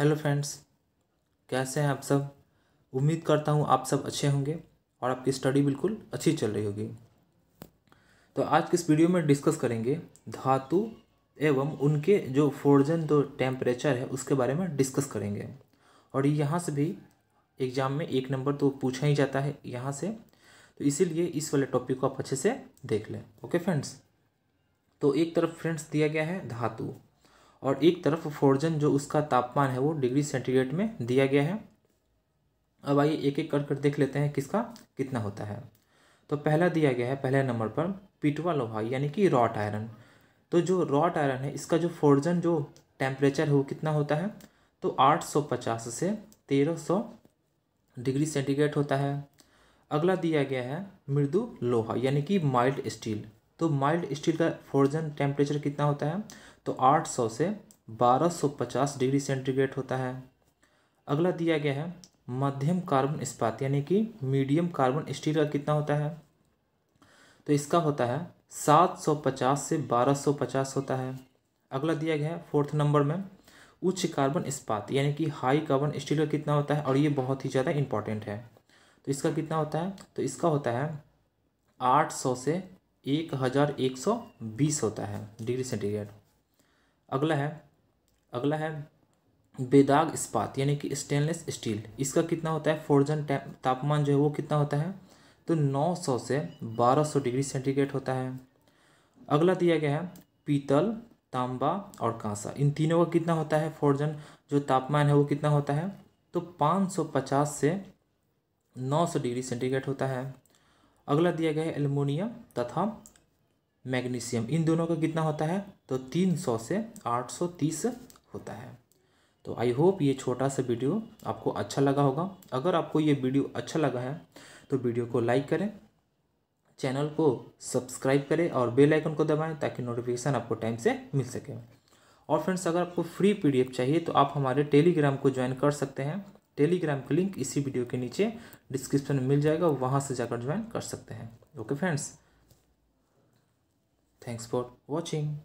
hello friends कैसे हैं आप सब उम्मीद करता हूँ आप सब अच्छे होंगे और आपकी स्टडी बिल्कुल अच्छी चल रही होगी तो आज के इस वीडियो में डिस्कस करेंगे धातु एवं उनके जो फोर्जन जो टेम्परेचर है उसके बारे में डिस्कस करेंगे और यहाँ से भी एग्ज़ाम में एक नंबर तो पूछा ही जाता है यहाँ से तो इसीलिए इस वाले टॉपिक को आप अच्छे से देख लें ओके फ्रेंड्स तो एक तरफ फ्रेंड्स दिया गया है धातु और एक तरफ फोर्जन जो उसका तापमान है वो डिग्री सेंटीग्रेड में दिया गया है अब आइए एक एक कर कर देख लेते हैं किसका कितना होता है तो पहला दिया गया है पहले नंबर पर पिटवा लोहा यानी कि रॉट आयरन तो जो रॉट आयरन है इसका जो फोर्जन जो टेम्परेचर है वो कितना होता है तो 850 से 1300 डिग्री सेंटीग्रेड होता है अगला दिया गया है मृदु लोहा यानी कि माइल्ड स्टील तो माइल्ड स्टील का फोर्जन टेम्परेचर कितना होता है तो 800 से 1250 डिग्री सेंटीग्रेड होता है अगला दिया गया है मध्यम कार्बन इस्पात यानी कि मीडियम कार्बन स्टील का कितना होता है तो इसका होता है 750 से 1250 होता है अगला दिया गया है फोर्थ नंबर में उच्च कार्बन इस्पात यानी कि हाई कार्बन स्टील का कितना होता है और ये बहुत ही ज़्यादा इंपॉर्टेंट है तो इसका कितना होता है तो इसका होता है 800 से एक हज़ार एक सौ बीस होता है डिग्री सेंटीग्रेड अगला है अगला है बेदाग इस्पात यानी कि स्टेनलेस स्टील इसका कितना होता है फोर्जन तापमान जो है वो कितना होता है तो नौ सौ से बारह सौ डिग्री सेंटीग्रेड होता है अगला दिया गया है पीतल तांबा और कांसा इन तीनों का कितना होता है फोर्जन जो तापमान है वो कितना होता है तो पचास से सौ डिग्री सेंटीग्रेड होता है अगला दिया गया है एल्युमिनियम तथा मैग्नीशियम इन दोनों का कितना होता है तो 300 से 830 होता है तो आई होप ये छोटा सा वीडियो आपको अच्छा लगा होगा अगर आपको ये वीडियो अच्छा लगा है तो वीडियो को लाइक करें चैनल को सब्सक्राइब करें और बेल आइकन को दबाएं ताकि नोटिफिकेशन आपको टाइम से मिल सके और फ्रेंड्स अगर आपको फ्री पीडीएफ चाहिए तो आप हमारे टेलीग्राम को ज्वाइन कर सकते हैं टेलीग्राम का लिंक इसी वीडियो के नीचे डिस्क्रिप्शन में मिल जाएगा वहाँ से जाकर ज्वाइन कर सकते हैं okay friends thanks for watching